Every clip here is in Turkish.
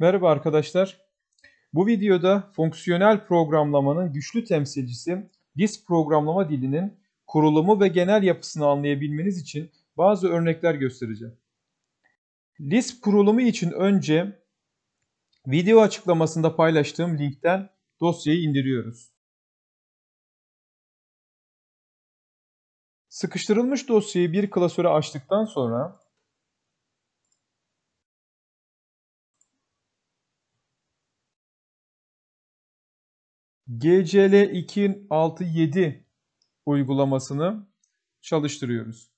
Merhaba arkadaşlar. Bu videoda fonksiyonel programlamanın güçlü temsilcisi Lisp programlama dilinin kurulumu ve genel yapısını anlayabilmeniz için bazı örnekler göstereceğim. Lisp kurulumu için önce video açıklamasında paylaştığım linkten dosyayı indiriyoruz. Sıkıştırılmış dosyayı bir klasöre açtıktan sonra GCL 267 uygulamasını çalıştırıyoruz.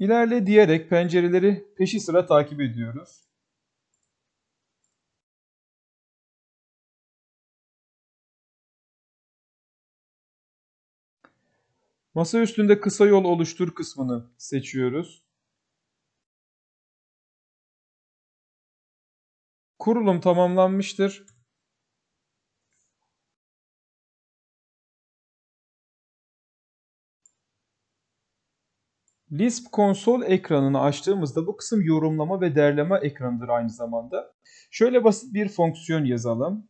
İlerle diyerek pencereleri peşi sıra takip ediyoruz. Masa üstünde kısa yol oluştur kısmını seçiyoruz. Kurulum tamamlanmıştır. Lisp konsol ekranını açtığımızda bu kısım yorumlama ve derleme ekranıdır aynı zamanda. Şöyle basit bir fonksiyon yazalım.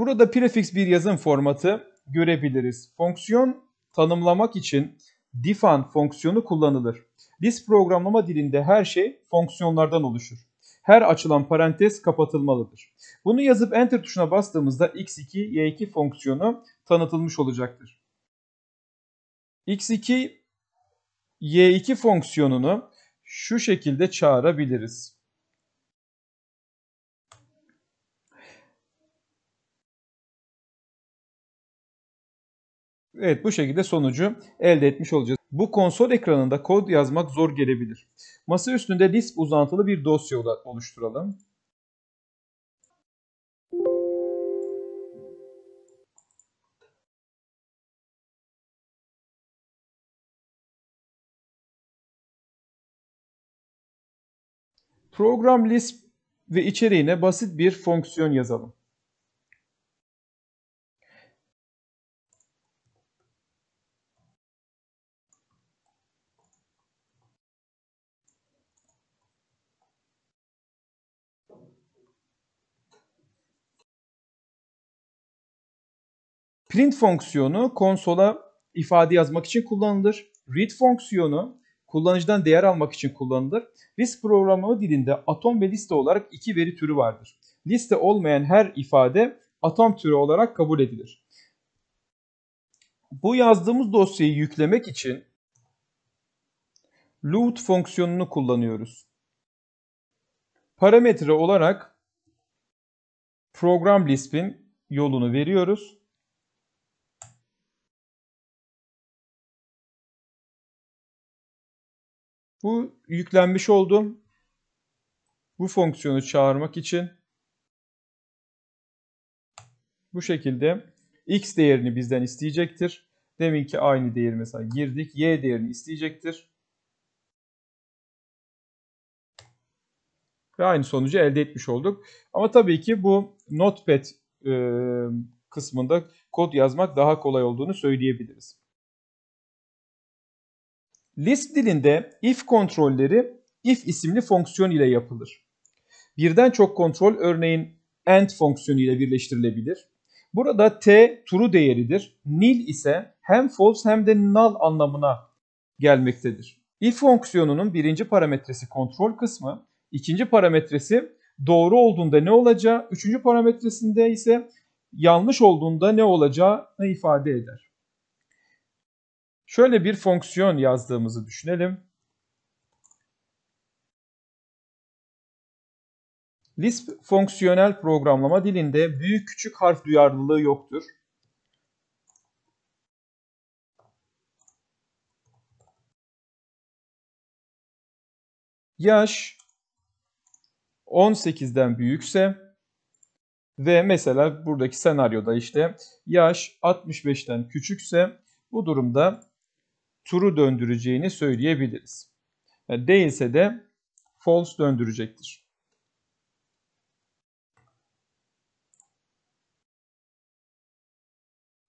Burada prefix bir yazım formatı görebiliriz. Fonksiyon tanımlamak için define fonksiyonu kullanılır. List programlama dilinde her şey fonksiyonlardan oluşur. Her açılan parantez kapatılmalıdır. Bunu yazıp enter tuşuna bastığımızda x2, y2 fonksiyonu tanıtılmış olacaktır. x2, y2 fonksiyonunu şu şekilde çağırabiliriz. Evet bu şekilde sonucu elde etmiş olacağız. Bu konsol ekranında kod yazmak zor gelebilir. Masa üstünde disk uzantılı bir dosya oluşturalım. Program Lisp ve içeriğine basit bir fonksiyon yazalım. Print fonksiyonu konsola ifade yazmak için kullanılır. Read fonksiyonu kullanıcıdan değer almak için kullanılır. List programlama dilinde atom ve liste olarak iki veri türü vardır. Liste olmayan her ifade atom türü olarak kabul edilir. Bu yazdığımız dosyayı yüklemek için load fonksiyonunu kullanıyoruz. Parametre olarak program lisp'in yolunu veriyoruz. Bu yüklenmiş olduğum bu fonksiyonu çağırmak için bu şekilde x değerini bizden isteyecektir. Deminki aynı değeri mesela girdik. y değerini isteyecektir. Ve aynı sonucu elde etmiş olduk. Ama tabii ki bu notepad kısmında kod yazmak daha kolay olduğunu söyleyebiliriz. List dilinde if kontrolleri if isimli fonksiyon ile yapılır. Birden çok kontrol örneğin end fonksiyonu ile birleştirilebilir. Burada t true değeridir. Nil ise hem false hem de null anlamına gelmektedir. If fonksiyonunun birinci parametresi kontrol kısmı, ikinci parametresi doğru olduğunda ne olacağı, üçüncü parametresinde ise yanlış olduğunda ne olacağını ifade eder. Şöyle bir fonksiyon yazdığımızı düşünelim. Lisp fonksiyonel programlama dilinde büyük küçük harf duyarlılığı yoktur. Yaş 18'den büyükse ve mesela buradaki senaryoda işte yaş 65'ten küçükse bu durumda true döndüreceğini söyleyebiliriz. E, değilse de false döndürecektir.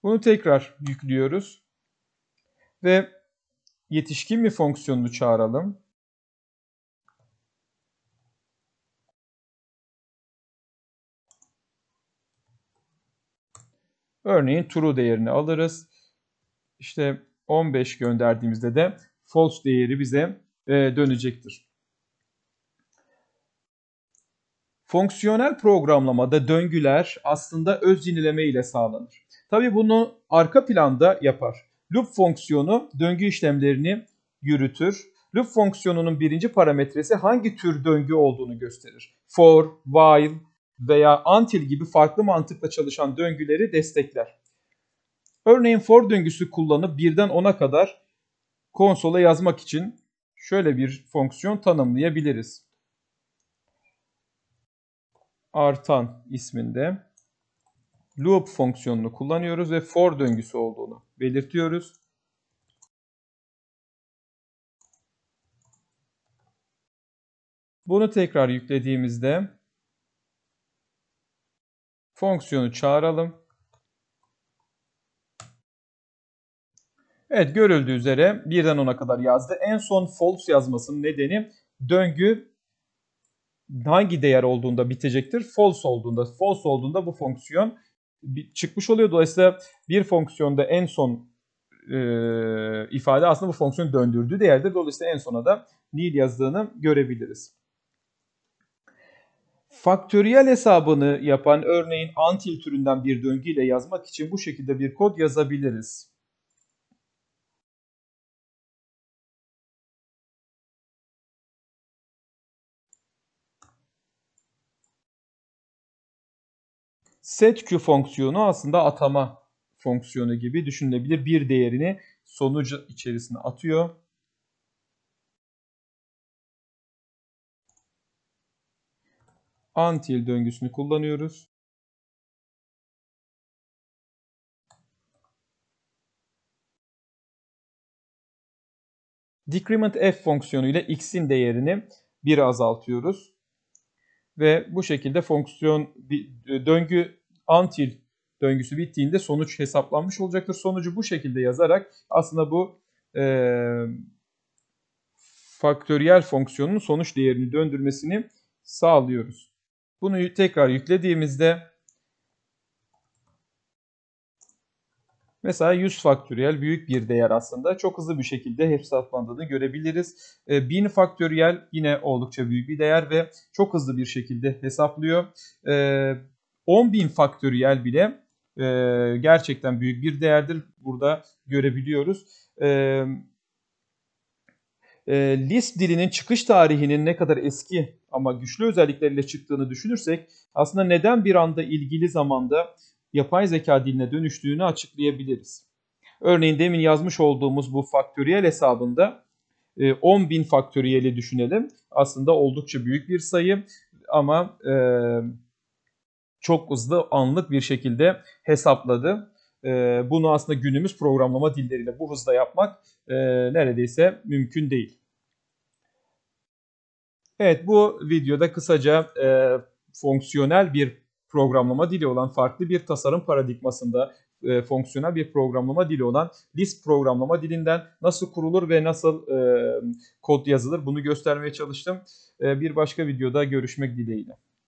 Bunu tekrar yüklüyoruz ve yetişkin bir fonksiyonunu çağıralım. Örneğin true değerini alırız. İşte 15 gönderdiğimizde de false değeri bize e, dönecektir. Fonksiyonel programlamada döngüler aslında öz yenileme ile sağlanır. Tabi bunu arka planda yapar. Loop fonksiyonu döngü işlemlerini yürütür. Loop fonksiyonunun birinci parametresi hangi tür döngü olduğunu gösterir. For, while veya until gibi farklı mantıkla çalışan döngüleri destekler. Örneğin for döngüsü kullanıp birden 10'a kadar konsola yazmak için şöyle bir fonksiyon tanımlayabiliriz. Artan isminde loop fonksiyonunu kullanıyoruz ve for döngüsü olduğunu belirtiyoruz. Bunu tekrar yüklediğimizde fonksiyonu çağıralım. Evet görüldüğü üzere birden ona kadar yazdı. En son false yazmasının nedeni döngü hangi değer olduğunda bitecektir? False olduğunda. False olduğunda bu fonksiyon çıkmış oluyor. Dolayısıyla bir fonksiyonda en son e, ifade aslında bu fonksiyonu döndürdüğü değerdir. Dolayısıyla en sona da nil yazdığını görebiliriz. Faktöriyel hesabını yapan örneğin until türünden bir döngüyle yazmak için bu şekilde bir kod yazabiliriz. setq fonksiyonu aslında atama fonksiyonu gibi düşünülebilir. Bir değerini sonucu içerisine atıyor. Until döngüsünü kullanıyoruz. Decrement f fonksiyonu ile x'in değerini 1'e azaltıyoruz ve bu şekilde fonksiyon e, döngü until döngüsü bittiğinde sonuç hesaplanmış olacaktır. Sonucu bu şekilde yazarak aslında bu e, faktöriyel fonksiyonun sonuç değerini döndürmesini sağlıyoruz. Bunu tekrar yüklediğimizde Mesela 100 faktöriyel büyük bir değer aslında. Çok hızlı bir şekilde hesaplandığını görebiliriz. 1000 ee, faktöriyel yine oldukça büyük bir değer ve çok hızlı bir şekilde hesaplıyor. 10.000 ee, faktöriyel bile e, gerçekten büyük bir değerdir. Burada görebiliyoruz. Ee, e, Lisp dilinin çıkış tarihinin ne kadar eski ama güçlü özellikleriyle çıktığını düşünürsek aslında neden bir anda ilgili zamanda yapay zeka diline dönüştüğünü açıklayabiliriz. Örneğin demin yazmış olduğumuz bu faktöriyel hesabında 10.000 e, faktöriyeli düşünelim. Aslında oldukça büyük bir sayı ama e, çok hızlı anlık bir şekilde hesapladı. E, bunu aslında günümüz programlama dilleriyle bu hızda yapmak neredeyse mümkün değil. Evet bu videoda kısaca fonksiyonel bir programlama dili olan farklı bir tasarım paradigmasında e, fonksiyonel bir programlama dili olan Lisp programlama dilinden nasıl kurulur ve nasıl e, kod yazılır bunu göstermeye çalıştım. E, bir başka videoda görüşmek dileğiyle.